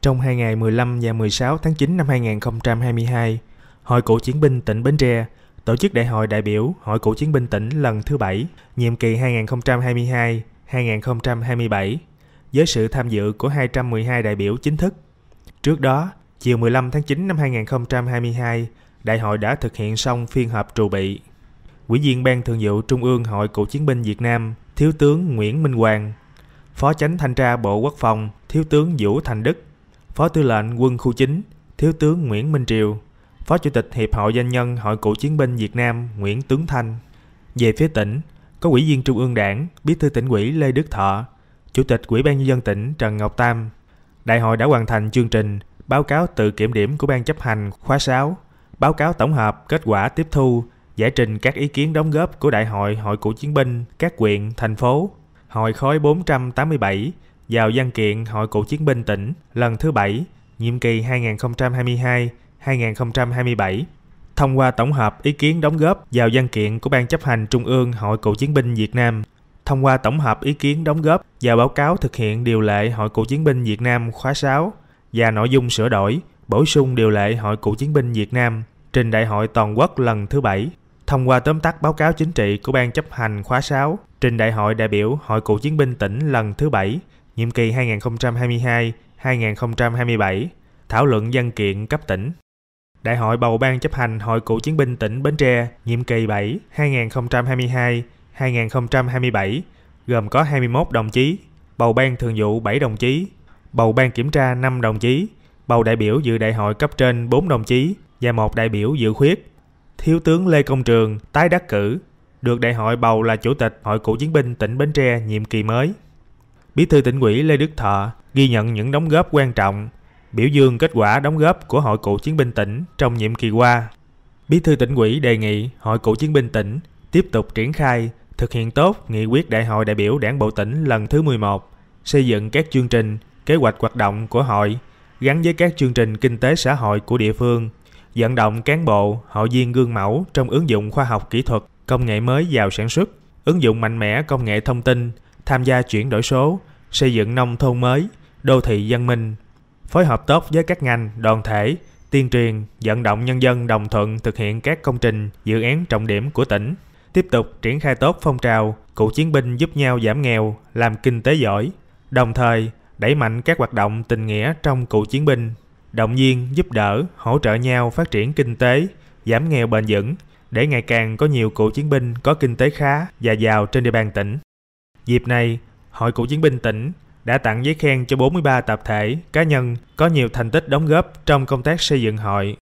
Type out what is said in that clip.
Trong hai ngày 15 và 16 tháng 9 năm 2022, Hội Cựu Chiến binh tỉnh Bến Tre tổ chức đại hội đại biểu Hội Cựu Chiến binh tỉnh lần thứ 7, nhiệm kỳ 2022-2027, với sự tham dự của 212 đại biểu chính thức. Trước đó, chiều 15 tháng 9 năm 2022, đại hội đã thực hiện xong phiên họp trù bị. quỹ viên Ban Thường vụ Trung ương Hội Cựu Chiến binh Việt Nam, Thiếu tướng Nguyễn Minh Hoàng, Phó Chánh Thanh tra Bộ Quốc phòng, Thiếu tướng Vũ Thành Đức Phó Tư lệnh Quân khu 9, Thiếu tướng Nguyễn Minh Triều, Phó Chủ tịch Hiệp hội Doanh nhân Hội Cựu Chiến binh Việt Nam Nguyễn Tướng Thanh. Về phía tỉnh, có Ủy viên Trung ương Đảng, Bí thư tỉnh ủy Lê Đức Thọ, Chủ tịch Ủy ban nhân dân tỉnh Trần Ngọc Tam. Đại hội đã hoàn thành chương trình báo cáo tự kiểm điểm của Ban chấp hành khóa 6, báo cáo tổng hợp kết quả tiếp thu, giải trình các ý kiến đóng góp của Đại hội Hội Cựu Chiến binh các quyện, thành phố, Hội khối 487 vào văn kiện Hội Cựu chiến binh tỉnh lần thứ 7, nhiệm kỳ 2022-2027 thông qua tổng hợp ý kiến đóng góp vào văn kiện của Ban chấp hành Trung ương Hội Cựu chiến binh Việt Nam, thông qua tổng hợp ý kiến đóng góp vào báo cáo thực hiện điều lệ Hội Cựu chiến binh Việt Nam khóa 6 và nội dung sửa đổi, bổ sung điều lệ Hội Cựu chiến binh Việt Nam trình Đại hội toàn quốc lần thứ 7, thông qua tóm tắt báo cáo chính trị của Ban chấp hành khóa 6 trình Đại hội đại biểu Hội Cựu chiến binh tỉnh lần thứ 7 nhiệm kỳ 2022-2027, thảo luận dân kiện cấp tỉnh. Đại hội bầu ban chấp hành Hội Cựu chiến binh tỉnh Bến Tre nhiệm kỳ 7 2022-2027 gồm có 21 đồng chí, bầu ban thường vụ 7 đồng chí, bầu ban kiểm tra 5 đồng chí, bầu đại biểu dự đại hội cấp trên 4 đồng chí và một đại biểu dự khuyết. Thiếu tướng Lê Công Trường tái đắc cử, được đại hội bầu là chủ tịch Hội Cựu chiến binh tỉnh Bến Tre nhiệm kỳ mới. Bí thư tỉnh ủy Lê Đức Thọ ghi nhận những đóng góp quan trọng, biểu dương kết quả đóng góp của Hội Cựu Chiến binh tỉnh trong nhiệm kỳ qua. Bí thư tỉnh ủy đề nghị Hội Cựu Chiến binh tỉnh tiếp tục triển khai, thực hiện tốt nghị quyết Đại hội đại biểu Đảng bộ tỉnh lần thứ 11, xây dựng các chương trình, kế hoạch hoạt động của hội gắn với các chương trình kinh tế xã hội của địa phương, vận động cán bộ, hội viên gương mẫu trong ứng dụng khoa học kỹ thuật, công nghệ mới vào sản xuất, ứng dụng mạnh mẽ công nghệ thông tin, tham gia chuyển đổi số, xây dựng nông thôn mới, đô thị dân minh, phối hợp tốt với các ngành, đoàn thể, tuyên truyền, vận động nhân dân đồng thuận thực hiện các công trình, dự án trọng điểm của tỉnh, tiếp tục triển khai tốt phong trào cựu chiến binh giúp nhau giảm nghèo, làm kinh tế giỏi, đồng thời đẩy mạnh các hoạt động tình nghĩa trong cựu chiến binh, động viên, giúp đỡ, hỗ trợ nhau phát triển kinh tế, giảm nghèo bền vững để ngày càng có nhiều cựu chiến binh có kinh tế khá và giàu trên địa bàn tỉnh. Dịp này, Hội Cựu chiến binh tỉnh đã tặng giấy khen cho 43 tập thể, cá nhân có nhiều thành tích đóng góp trong công tác xây dựng hội